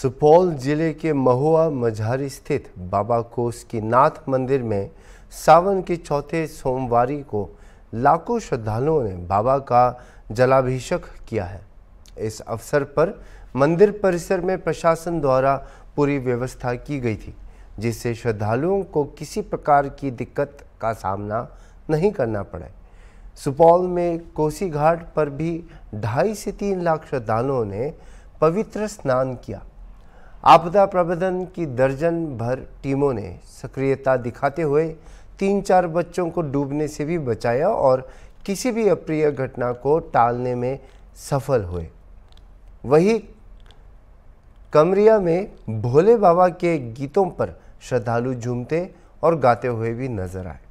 सुपौल जिले के महुआ मझारी स्थित बाबा कोस की नाथ मंदिर में सावन के चौथे सोमवार को लाखों श्रद्धालुओं ने बाबा का जलाभिषेक किया है इस अवसर पर मंदिर परिसर में प्रशासन द्वारा पूरी व्यवस्था की गई थी जिससे श्रद्धालुओं को किसी प्रकार की दिक्कत का सामना नहीं करना पड़े सुपौल में कोसी घाट पर भी ढाई से तीन लाख श्रद्धालुओं ने पवित्र स्नान किया आपदा प्रबंधन की दर्जन भर टीमों ने सक्रियता दिखाते हुए तीन चार बच्चों को डूबने से भी बचाया और किसी भी अप्रिय घटना को टालने में सफल हुए वही कमरिया में भोले बाबा के गीतों पर श्रद्धालु झूमते और गाते हुए भी नजर आए